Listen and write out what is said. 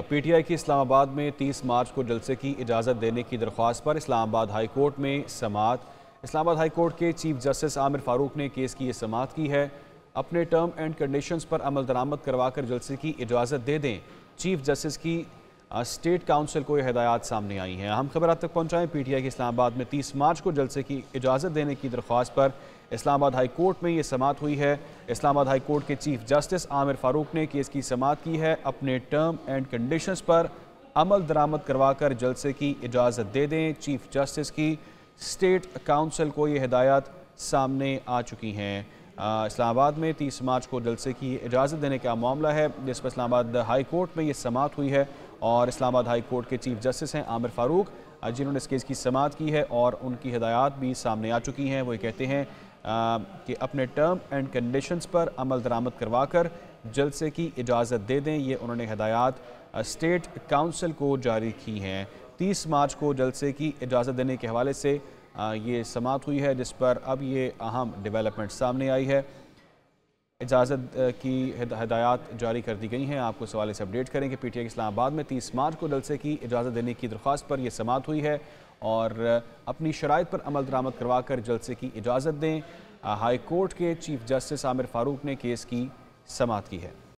PTI की इस्लामाबाद में 30 मार्च को जलसे की इजाज़त देने की दरख्वास्त पर इस्लामाबाद हाई कोर्ट में समात इस्लामाबाद हाई कोर्ट के चीफ जस्टिस आमिर फारूक ने केस की यह समात की है अपने टर्म एंड कंडीशंस पर अमल दरामद करवाकर जलसे की इजाज़त दे दें चीफ जस्टिस की स्टेट काउंसिल को ये हदायत सामने आई हैं अहम खबर आप तक पहुँचाएँ पी टी आई की इस्लामाबाद में तीस मार्च को जलसे की इजाज़त देने की दरख्वास्त पर इस्लामाबाद हाई कोर्ट में ये समात हुई है इस्लामाबाद हाई कोर्ट के चीफ जस्टिस आमिर फारूक ने केस की समात की है अपने टर्म एंड कंडीशंस पर अमल दरामद करवा कर जलसे की इजाज़त दे दें चीफ जस्टिस की स्टेट काउंसिल को ये हदायत सामने आ चुकी हैं इस्लामाबाद में तीस मार्च को जलसे की इजाज़त देने का मामला है जिस पर इस्लामाबाद हाई कोर्ट में ये समात हुई है और इस्लामाबाद हाई कोर्ट के चीफ जस्टिस हैं आमिर फारूक जिन्होंने इस केस की समात की है और उनकी हदायत भी सामने आ चुकी हैं वो ये कहते हैं कि अपने टर्म एंड कंडीशंस पर अमल दरामद करवा कर जलसे की इजाज़त दे दें ये उन्होंने हदायत स्टेट काउंसिल को जारी की हैं तीस मार्च को जलसे की इजाज़त देने के हवाले से ये समात हुई है जिस पर अब ये अहम डेवलपमेंट सामने आई है इजाज़त की हदायत जारी कर दी गई हैं आपको सवाल से अपडेट करें कि पी टी आई इस्लामाबाद में तीस मार्च को जलसे की इजाज़त देने की दरख्वास्त पर यह समात हुई है और अपनी शराइ पर अमल दरामद करवा कर जलसे की इजाज़त दें हाई कोर्ट के चीफ जस्टिस आमिर फारूक ने केस की समात की है